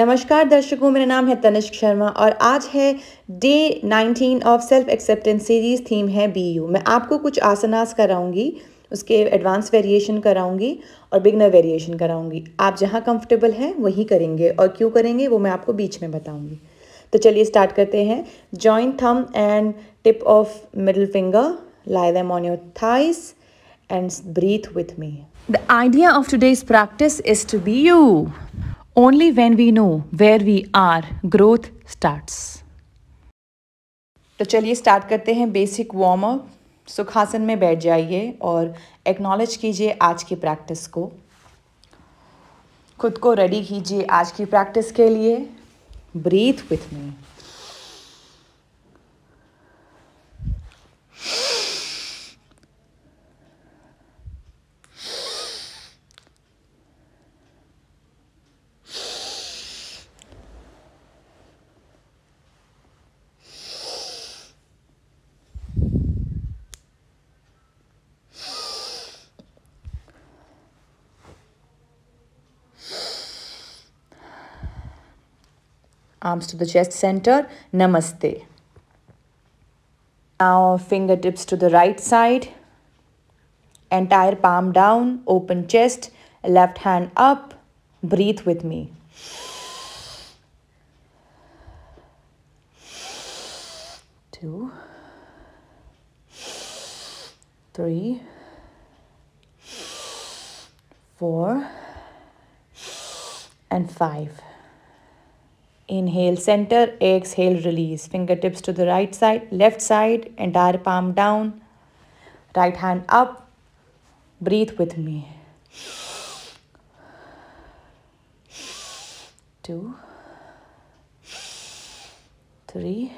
नमस्कार दर्शकों मेरा नाम है तनिष्क शर्मा और आज है day 19 of self acceptance series theme है बी यू मैं आपको कुछ आसनास कराऊंगी उसके एडवांस वेरिएशन कराऊंगी और बिगनर वेरिएशन कराऊंगी आप जहाँ कंफर्टेबल हैं वहीं करेंगे और क्यों करेंगे वो मैं आपको बीच में बताऊंगी तो चलिए स्टार्ट करते हैं joint thumb and tip of middle finger lie them on your thighs and breathe with me the idea of today's practice is to be you Only when we know where we are, growth starts. तो चलिए start करते हैं basic warm up सुखासन में बैठ जाइए और acknowledge कीजिए आज की प्रैक्टिस को खुद को रेडी कीजिए आज की प्रैक्टिस के लिए breathe with me arms to the chest center. Namaste. Now fingertips to the right side. Entire palm down, open chest, left hand up. Breathe with me. Two, three, four, and five. Inhale, center, exhale, release. Fingertips to the right side, left side, entire palm down. Right hand up. Breathe with me. Two, three,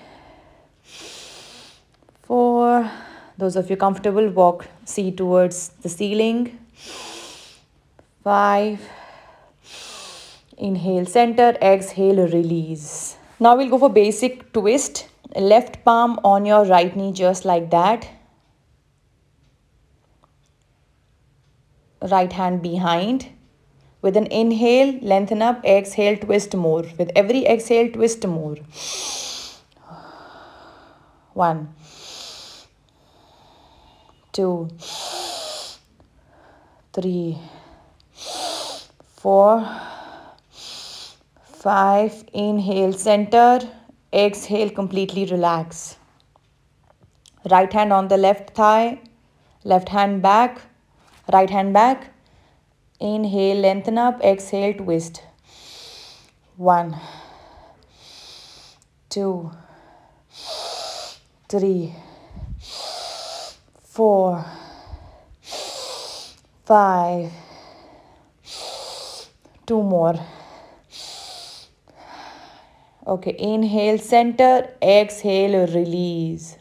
four. Those of you comfortable, walk, see towards the ceiling. Five inhale center exhale release now we'll go for basic twist left palm on your right knee just like that right hand behind with an inhale lengthen up exhale twist more with every exhale twist more one two three four Five, inhale, center. Exhale, completely relax. Right hand on the left thigh. Left hand back. Right hand back. Inhale, lengthen up. Exhale, twist. one two three four five two four, five. Two more. Okay, inhale, center, exhale, release.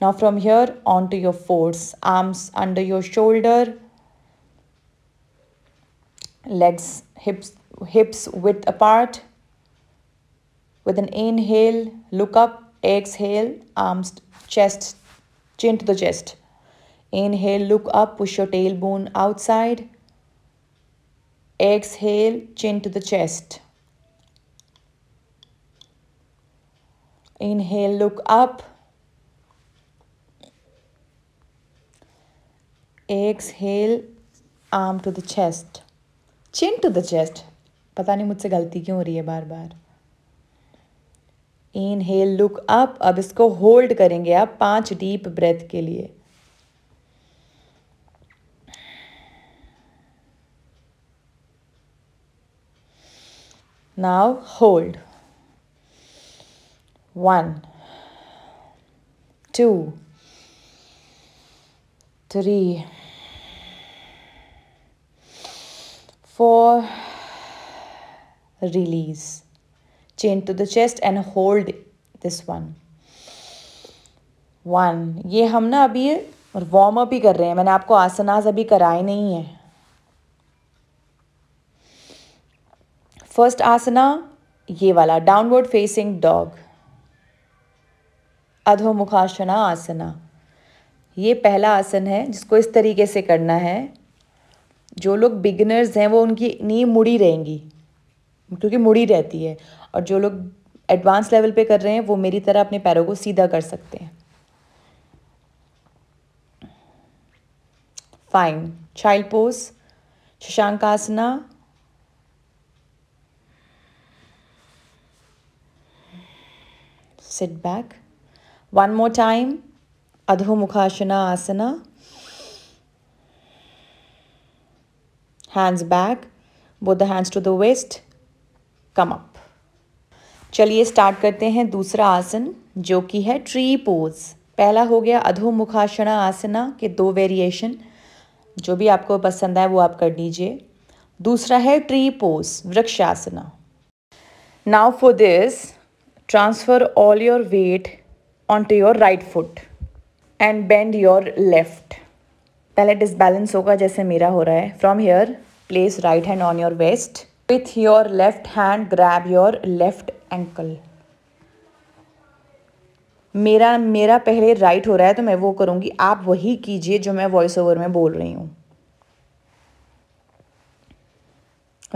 Now from here onto your fours, arms under your shoulder, legs, hips, hips width apart. With an inhale, look up, exhale, arms, chest, chin to the chest. Inhale, look up, push your tailbone outside. Exhale, chin to the chest. Inhale, look up. Exhale, arm to the chest. Chin to the chest. पता नहीं मुझसे गलती क्यों हो रही है बार बार इनहेल लुक अप अब इसको होल्ड करेंगे आप पांच डीप ब्रेथ के लिए now hold One, two, three, four. Release. Chain to the chest and hold this one. One ये हम ना अभी वार्म अप ही कर रहे हैं मैंने आपको आसनाज अभी कराए नहीं है फर्स्ट आसना ये वाला downward facing dog adhomukhasana asana ये पहला आसन है जिसको इस तरीके से करना है जो लोग बिगनर्स हैं वो उनकी नी मुड़ी रहेंगी क्योंकि मुड़ी रहती है और जो लोग एडवांस लेवल पे कर रहे हैं वो मेरी तरह अपने पैरों को सीधा कर सकते हैं fine child pose asana sit back One more time. Adhomukhasana asana. Hands back. Both the hands to the waist. Come up. चलिए स्टार्ट करते हैं दूसरा आसन जो कि है ट्री पोज पहला हो गया अधोमुखासना आसना के दो वेरिएशन जो भी आपको पसंद आए वो आप कर लीजिए दूसरा है tree pose vrikshasana now for this transfer all your weight onto your right foot and bend your left. पहले डिसबैलेंस होगा जैसे मेरा हो रहा है from here place right hand on your waist with your left hand grab your left ankle मेरा मेरा पहले राइट हो रहा है तो मैं वो करूंगी आप वही कीजिए जो मैं वॉइस ओवर में बोल रही हूं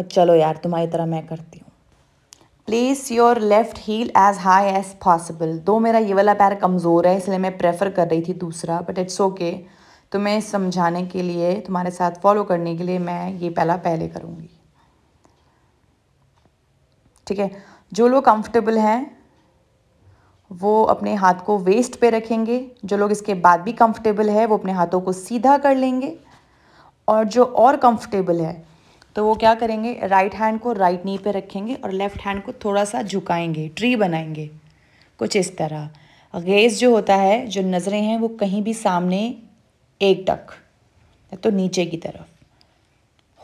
चलो यार तुम्हारी तरह मैं करती हूँ place your left heel as high as possible दो मेरा ये वाला पैर कमज़ोर है इसलिए मैं प्रेफर कर रही थी दूसरा बट इट्स ओके तुम्हें समझाने के लिए तुम्हारे साथ फॉलो करने के लिए मैं ये पहला पहले करूँगी ठीक है जो लोग कंफर्टेबल हैं वो अपने हाथ को वेस्ट पे रखेंगे जो लोग इसके बाद भी कंफर्टेबल है वो अपने हाथों को सीधा कर लेंगे और जो और कंफर्टेबल है तो वो क्या करेंगे राइट हैंड को राइट नी पे रखेंगे और लेफ्ट हैंड को थोड़ा सा झुकाएंगे ट्री बनाएंगे कुछ इस तरह गेज जो होता है जो नज़रें हैं वो कहीं भी सामने एक टक तो नीचे की तरफ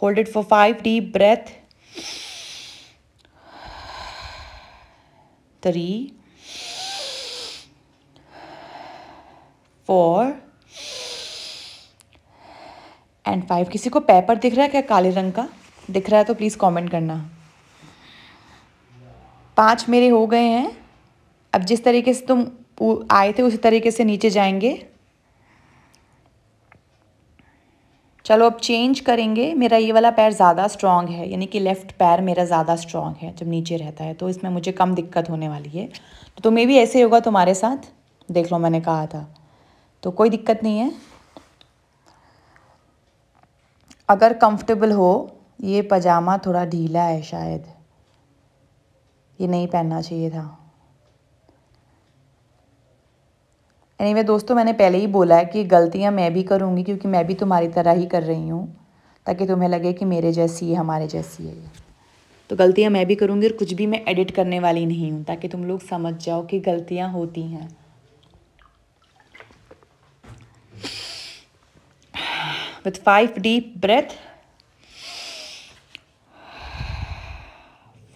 hold it for five deep breath three four and five किसी को पेपर दिख रहा है क्या काले रंग का दिख रहा है तो प्लीज़ कमेंट करना पांच मेरे हो गए हैं अब जिस तरीके से तुम आए थे उसी तरीके से नीचे जाएंगे चलो अब चेंज करेंगे मेरा ये वाला पैर ज़्यादा स्ट्रांग है यानी कि लेफ़्ट पैर मेरा ज़्यादा स्ट्रांग है जब नीचे रहता है तो इसमें मुझे कम दिक्कत होने वाली है तो तुम्हें भी ऐसे होगा तुम्हारे साथ देख लो मैंने कहा था तो कोई दिक्कत नहीं है अगर कंफर्टेबल हो ये पजामा थोड़ा ढीला है शायद ये नहीं पहनना चाहिए था एनीवे anyway, दोस्तों मैंने पहले ही बोला है कि गलतियाँ मैं भी करूँगी क्योंकि मैं भी तुम्हारी तरह ही कर रही हूँ ताकि तुम्हें लगे कि मेरे जैसी है हमारे जैसी है तो गलतियाँ मैं भी करूँगी और कुछ भी मैं एडिट करने वाली नहीं हूँ ताकि तुम लोग समझ जाओ कि गलतियाँ होती हैं with five deep breath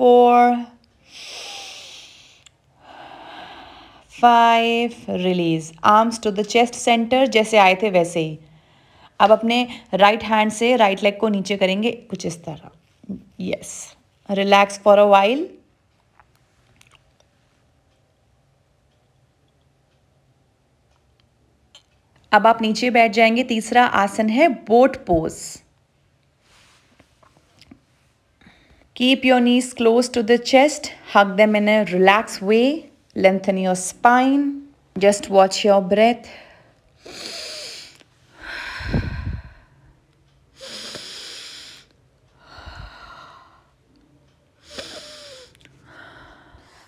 four, five release arms to the chest centre जैसे आए थे वैसे ही अब अपने राइट हैंड से राइट लेग को नीचे करेंगे कुछ इस तरह yes relax for a while अब आप नीचे बैठ जाएंगे तीसरा आसन है boat pose Keep your knees close to the chest. Hug them in a relaxed way. Lengthen your spine. Just watch your breath.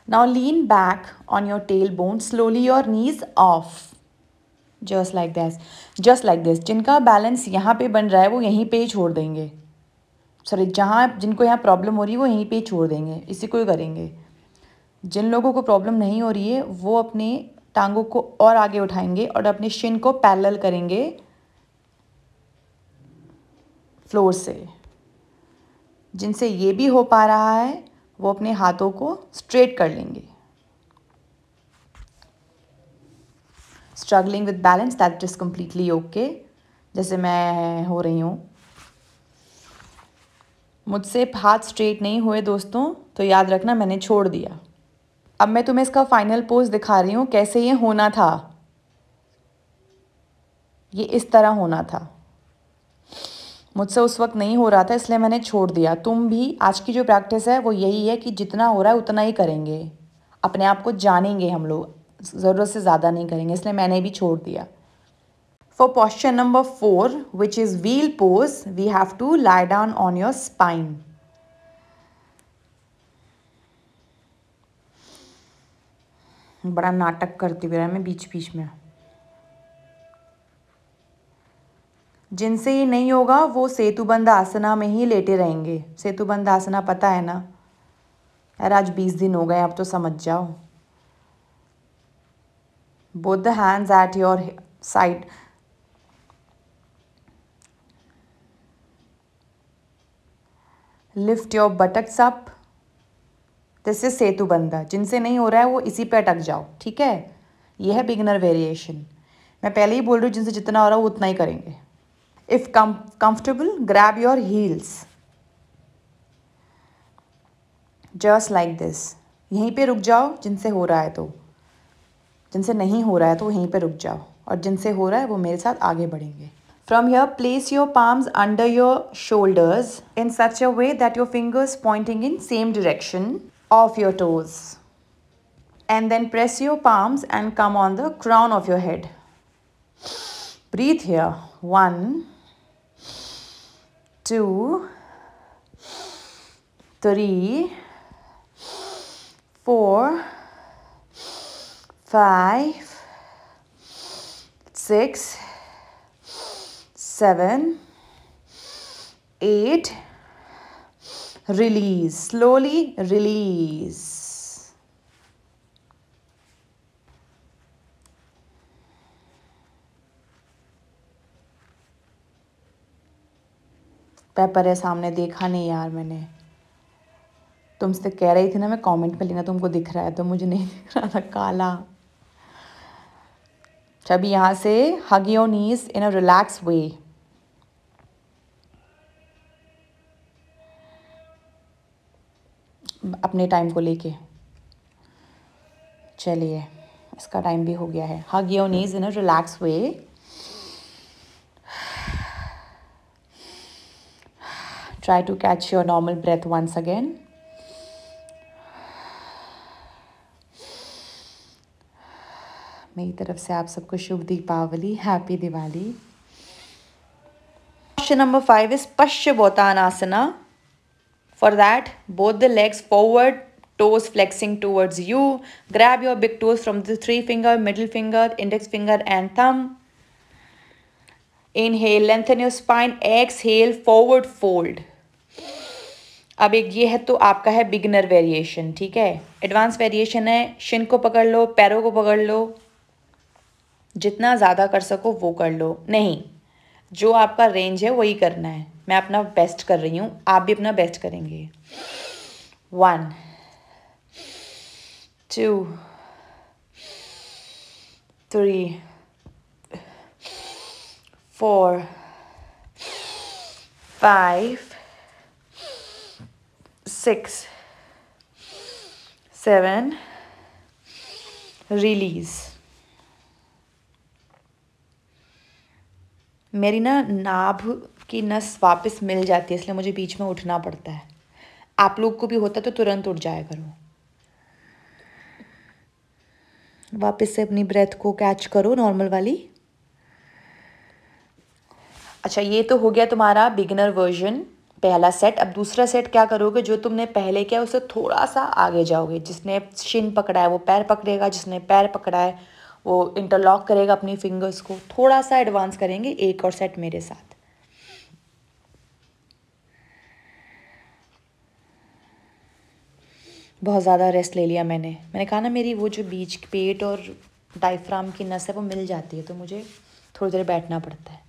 Now lean back on your tailbone, slowly your knees off. Just like this. Just like this. जिनका balance यहाँ पे बन रहा है वो यहीं पे छोड़ देंगे सॉरी जहाँ जिनको यहाँ प्रॉब्लम हो रही है वो यहीं पे ही छोड़ देंगे इसी को ही करेंगे जिन लोगों को प्रॉब्लम नहीं हो रही है वो अपने टांगों को और आगे उठाएंगे और अपने शिन को पैरल करेंगे फ्लोर से जिनसे ये भी हो पा रहा है वो अपने हाथों को स्ट्रेट कर लेंगे struggling with balance that is completely okay जैसे मैं हो रही हूँ मुझसे हाथ स्ट्रेट नहीं हुए दोस्तों तो याद रखना मैंने छोड़ दिया अब मैं तुम्हें इसका फाइनल पोज दिखा रही हूँ कैसे ये होना था ये इस तरह होना था मुझसे उस वक्त नहीं हो रहा था इसलिए मैंने छोड़ दिया तुम भी आज की जो प्रैक्टिस है वो यही है कि जितना हो रहा है उतना ही करेंगे अपने आप को जानेंगे हम लोग ज़रूरत से ज़्यादा नहीं करेंगे इसलिए मैंने भी छोड़ दिया For posture number 4 which is wheel pose we have to lie down on your spine. बड़ा नाटक करती हुए मैं बीच बीच में जिनसे ये नहीं होगा वो सेतुबंद आसना में ही लेटे रहेंगे सेतुबंद आसना पता है ना यार आज बीस दिन हो गए आप तो समझ जाओ both the hands at your side lift your buttocks up this is setu bandha जिनसे नहीं हो रहा है वो इसी पे अटक जाओ ठीक है ये है बिगनर वेरिएशन मैं पहले ही बोल रही हूँ जिनसे जितना हो रहा है वो उतना ही करेंगे if come comfortable grab your heels just like this यहीं पे रुक जाओ जिनसे हो रहा है तो जिनसे नहीं हो रहा है तो वहीं पे रुक जाओ और जिनसे हो रहा है वो मेरे साथ आगे बढ़ेंगे From here, place your palms under your shoulders in such a way that your fingers pointing in same direction of your toes. And then press your palms and come on the crown of your head. Breathe here. One, two, three, four, five, six, seven, eight, release. Slowly release. Paper है सामने देखा नहीं यार मैंने तुमसे कह रही थी ना मैं कमेंट में लेना तुमको दिख रहा है तो मुझे नहीं दिख रहा था काला अच्छा अभी से हग your knees in a relax वे अपने टाइम को लेके चलिए इसका टाइम भी हो गया है hug your knees in a relax way try to catch your normal breath once again मेरी तरफ से आप सबको शुभ Deepawali happy Diwali question number five is पश्च बोतान asana For that, both the legs forward, toes flexing towards you. Grab your big toes from the three finger, middle finger, index finger and thumb. Inhale, lengthen your spine. Exhale, forward fold. अब एक ये है तो आपका है beginner variation ठीक है advance variation है शिन को पकड़ लो पैरों को पकड़ लो जितना ज़्यादा कर सको वो कर लो नहीं जो आपका रेंज है वही करना है मैं अपना बेस्ट कर रही हूँ आप भी अपना बेस्ट करेंगे one two three four five six seven release मेरी ना नाभ की नस वापस मिल जाती है इसलिए मुझे बीच में उठना पड़ता है आप लोग को भी होता तो तुरंत उठ जाया करो वापस से अपनी ब्रेथ को कैच करो नॉर्मल वाली अच्छा ये तो हो गया तुम्हारा बिगिनर वर्जन पहला सेट अब दूसरा सेट क्या करोगे जो तुमने पहले किया उसे थोड़ा सा आगे जाओगे जिसने शिन पकड़ा है वो पैर पकड़ेगा जिसने पैर पकड़ा है वो इंटरलॉक करेगा अपनी फिंगर्स को थोड़ा सा एडवांस करेंगे एक और सेट मेरे साथ बहुत ज़्यादा रेस्ट ले लिया मैंने मैंने कहा ना मेरी वो जो बीच पेट और डाइफ्राम की नस है वो मिल जाती है तो मुझे थोड़ी देर बैठना पड़ता है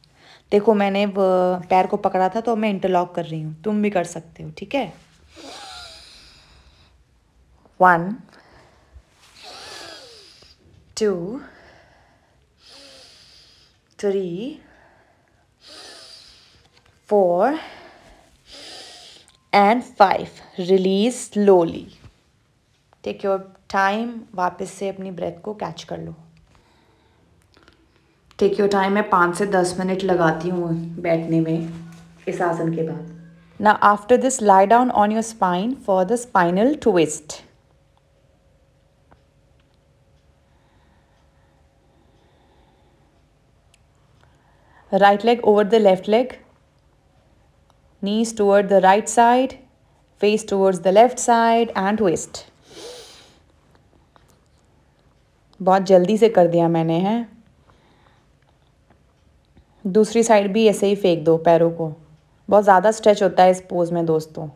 देखो मैंने पैर को पकड़ा था तो मैं इंटरलॉक कर रही हूँ तुम भी कर सकते हो ठीक है one two three four and five release slowly take your time वापस से अपनी ब्रेथ को कैच कर लो टेक योर टाइम मैं पाँच से दस मिनट लगाती हूँ बैठने में इस आसन के बाद ना after this lie down on your spine for the spinal twist right leg over the left leg knees toward the right side face towards the left side and waist बहुत जल्दी से कर दिया मैंने है दूसरी साइड भी ऐसे ही फेंक दो पैरों को बहुत ज़्यादा स्ट्रेच होता है इस पोज़ में दोस्तों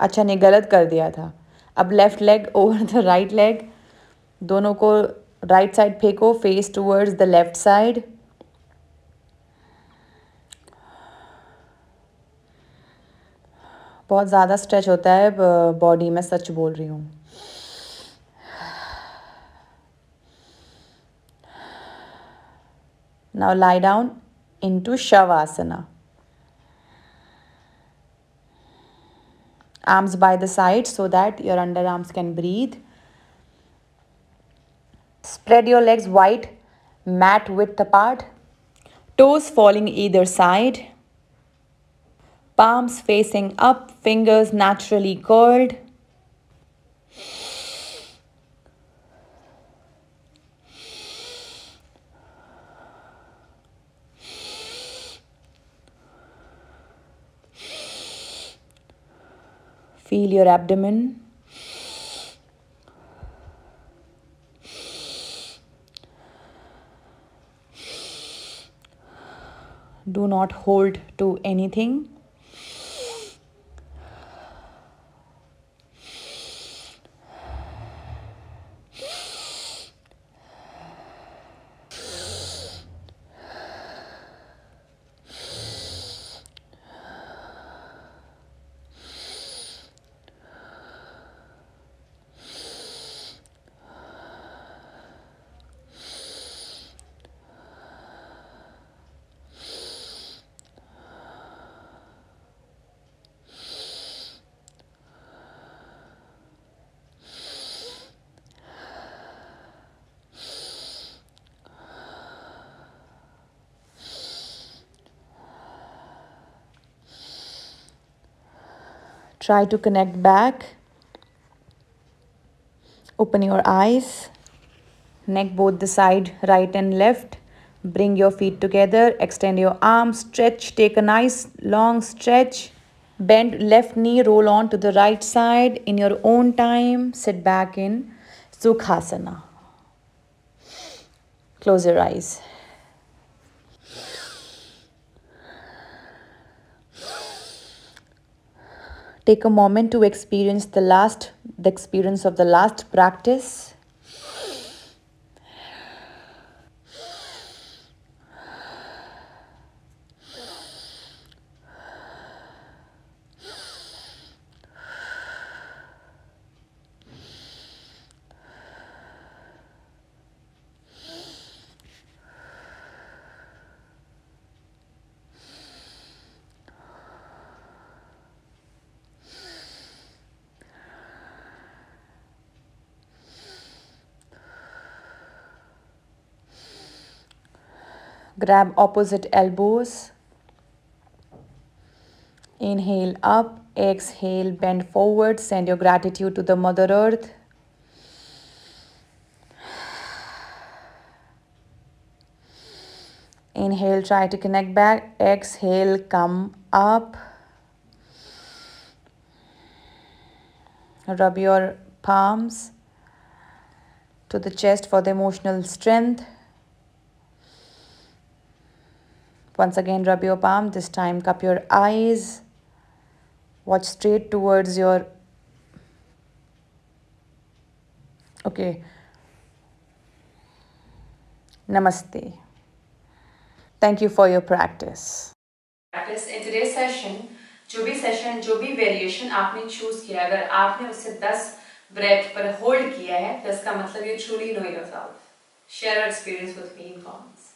अच्छा नहीं गलत कर दिया था अब left leg over the right leg दोनों को राइट साइड फेंको face towards the left side बहुत ज़्यादा स्ट्रेच होता है बॉडी में सच बोल रही हूँ now lie down into asana arms by the side so that your underarms can breathe spread your legs wide mat with the part toes falling either side palms facing up, fingers naturally curled. Feel your abdomen. Do not hold to anything. Try to connect back. Open your eyes. Neck both the side, right and left. Bring your feet together. Extend your arms. Stretch. Take a nice long stretch. Bend left knee. Roll on to the right side in your own time. Sit back in Sukhasana. Close your eyes. Take a moment to experience the last, the experience of the last practice. grab opposite elbows inhale up exhale bend forward send your gratitude to the mother earth inhale try to connect back exhale come up rub your palms to the chest for the emotional strength Once again, rub your palm. This time, cup your eyes. Watch straight towards your... Okay. Namaste. Thank you for your practice. Practice in today's session, जो भी session, जो भी variation आपने choose किया अगर आपने उसे 10 breath पर hold किया है, 10 का मतलब you truly know yourself. Share your experience with me in comment.